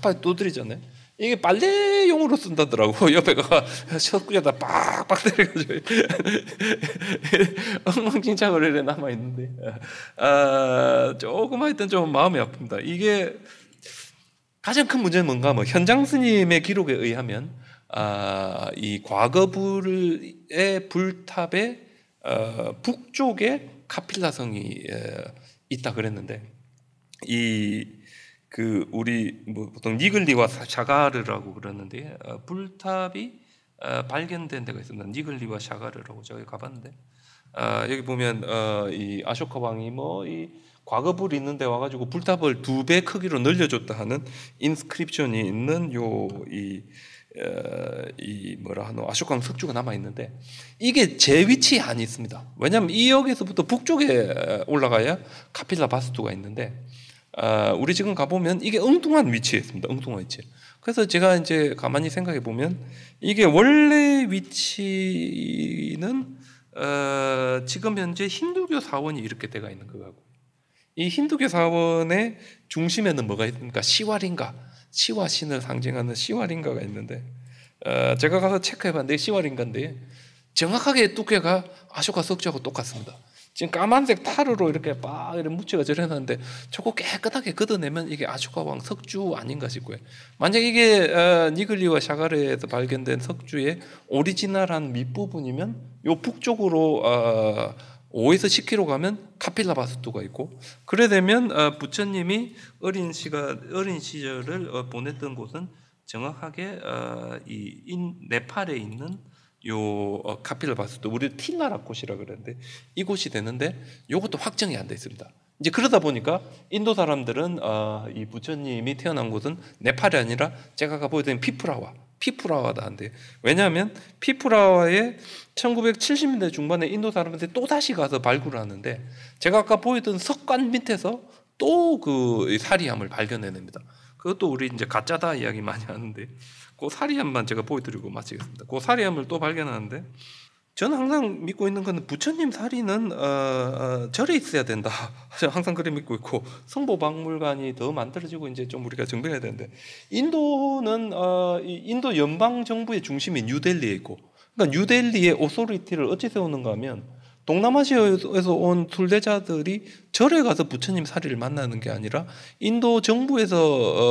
Speaker 1: 팍팍 두드리잖아요. 이게 빨래용으로 쓴다더라고. 옆에가 셔츠에다 빡빡 때려가지고 엉망진창으로 이래 남아 있는데, 아, 조금 하여튼 좀 마음이 아픕니다. 이게 가장 큰 문제는 뭔가 뭐 현장 스님의 기록에 의하면 아, 이 과거불의 불탑의 어, 북쪽에 카필라성이 에, 있다 그랬는데 이그 우리 뭐 보통 니글리와 샤가르라고 그러는데 어, 뿔탑이 어, 발견된 데가 있습니다. 니글리와 샤가르라고 저기 가봤는데 어, 여기 보면 어, 이 아쇼카 왕이 뭐 이 과거불 있는데 와가지고 불탑을 두 배 크기로 늘려줬다 하는 인스크립션이 있는 요이 어, 이 뭐라 하노 아쇼강 석주가 남아 있는데 이게 제 위치에 안 있습니다. 왜냐하면 이 역에서부터 북쪽에 어, 올라가야 카필라 바스투가 있는데 아, 우리 지금 가보면 이게 엉뚱한 위치에 있습니다. 엉뚱한 위치 그래서 제가 이제 가만히 생각해 보면 이게 원래 위치는 어, 지금 현재 힌두교 사원이 이렇게 돼가 있는 거고이 힌두교 사원의 중심에는 뭐가 있습니까? 시왈인가, 시와 신을 상징하는 시왈인가가 있는데 어, 제가 가서 체크해봤는데 시왈인가인데 정확하게 두께가 아쇼카 석주하고 똑같습니다. 지금 까만색 타르로 이렇게 빡 이렇게 묻혀가 저려놨는데 저거 깨끗하게 걷어내면 이게 아주카왕 석주 아닌가 싶고요. 만약 이게 어, 니글리와 샤가르에서 발견된 석주의 오리지널한 밑부분이면 요 북쪽으로 어, 5에서 10km 가면 카필라바스토가 있고 그래 되면 어, 부처님이 어린 시가 어린 시절을 어, 보냈던 곳은 정확하게 어, 이 인, 네팔에 있는 요 어, 카피를 봤을 때 우리 티나라꽃이라그랬는데 이곳이 되는데 요것도 확정이 안 돼 있습니다. 이제 그러다 보니까 인도 사람들은 어, 이 부처님이 태어난 곳은 네팔이 아니라 제가 가보여드린 피프라와 피프라와다 한데 왜냐하면 피프라와에 1970년대 중반에 인도 사람한테 또 다시 가서 발굴을 하는데 제가 아까 보여던 석관 밑에서 또 그 사리함을 발견해냅니다. 그것도 우리 이제 가짜다 이야기 많이 하는데 고 그 사리함만 제가 보여드리고 마치겠습니다. 그 사리함을 또 발견하는데 저는 항상 믿고 있는 건 부처님 사리는 어, 어, 절에 있어야 된다. 항상 그래 믿고 있고 성보 박물관이 더 만들어지고 이제 좀 우리가 정비해야 되는데 인도는 어, 인도 연방 정부의 중심이 뉴델리에 있고 그러니까 뉴델리의 오소리티를 어찌 세우는가 하면 동남아시아에서 온 순례자들이 절에 가서 부처님 사리를 만나는 게 아니라 인도 정부에서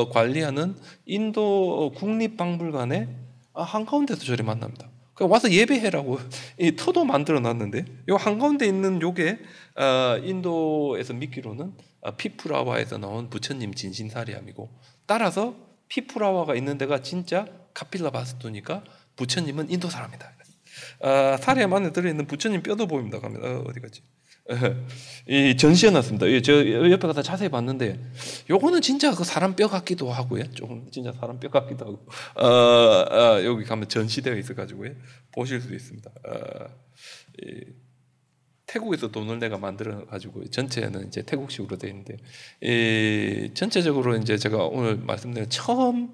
Speaker 1: 어, 관리하는 인도 어, 국립박물관에 아, 한가운데서 절에 만납니다. 그러니까 와서 예배해라고 이 터도 만들어 놨는데 요 한가운데 있는 요게 어, 인도에서 믿기로는 피프라와에서 나온 부처님 진신사리함이고 따라서 피프라와가 있는 데가 진짜 카필라바스투니까 부처님은 인도 사람이다. 아, 사람 안에 들어있는 부처님 뼈도 보입니다. 갑니다. 어, 어디 갔지? 이 전시해놨습니다. 저 옆에 가서 자세히 봤는데 요거는 진짜 그 사람 뼈 같기도 하고요. 조금 진짜 사람 뼈 같기도 하고 어, 어, 여기 가면 전시되어 있어가지고 보실 수 있습니다. 어, 이, 태국에서 돈을 내가 만들어 가지고 전체는 이제 태국식으로 돼 있는데 이, 전체적으로 이제 제가 오늘 말씀드린 처음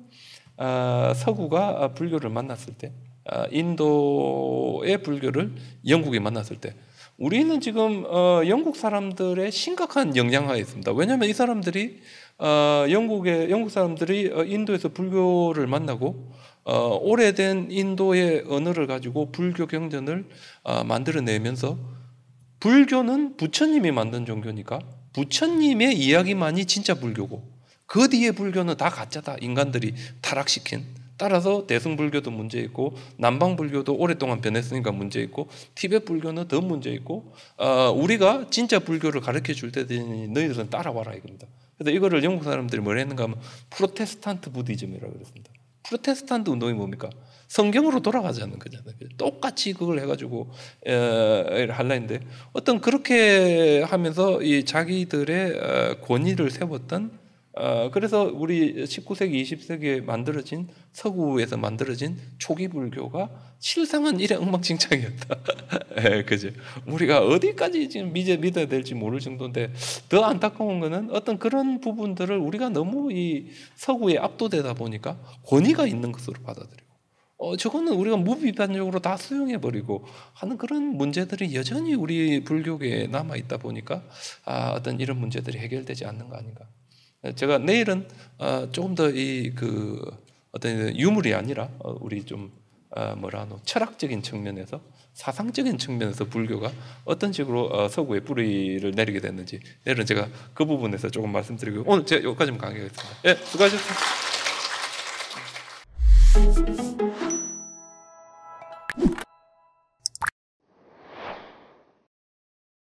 Speaker 1: 아, 서구가 불교를 만났을 때 아, 인도의 불교를 영국에 만났을 때 우리는 지금 어, 영국 사람들의 심각한 영향하에 있습니다. 왜냐하면 이 사람들이 어, 영국의 영국 사람들이 어, 인도에서 불교를 만나고 오래된 인도의 언어를 가지고 불교 경전을 만들어내면서 불교는 부처님이 만든 종교니까 부처님의 이야기만이 진짜 불교고 그 뒤에 불교는 다 가짜다 인간들이 타락시킨 따라서 대승불교도 문제 있고 남방불교도 오랫동안 변했으니까 문제 있고 티벳 불교는 더 문제 있고 어, 우리가 진짜 불교를 가르쳐 줄때 너희들은 따라와라 이겁니다. 그래서 이거를 영국 사람들이 뭘 했는가 하면 프로테스탄트 부디즘이라고 그랬습니다. 프로테스탄트 운동이 뭡니까? 성경으로 돌아가자는 거잖아요. 똑같이 그걸 해가지고 할라 어, 했데 어떤 그렇게 하면서 이 자기들의 어, 권위를 세웠던 어, 그래서 우리 19세기, 20세기에 만들어진 서구에서 만들어진 초기 불교가 실상은 이래 엉망진창이었다. 예, 그죠? 우리가 어디까지 지금 믿어, 믿어야 될지 모를 정도인데 더 안타까운 거는 어떤 그런 부분들을 우리가 너무 이 서구에 압도되다 보니까 권위가 있는 것으로 받아들이고 어, 저거는 우리가 무비판적으로 다 수용해버리고 하는 그런 문제들이 여전히 우리 불교계에 남아있다 보니까 아, 어떤 이런 문제들이 해결되지 않는 거 아닌가. 네, 제가 내일은 어, 조금 더 이 그 어떤 유물이 아니라 어, 우리 좀 어, 뭐라 하노 철학적인 측면에서 사상적인 측면에서 불교가 어떤 식으로 서구에 뿌리를 내리게 됐는지 내일은 제가 그 부분에서 조금 말씀드리고 오늘 제가 여기까지만 강의하겠습니다. 예, 수고하셨습니다.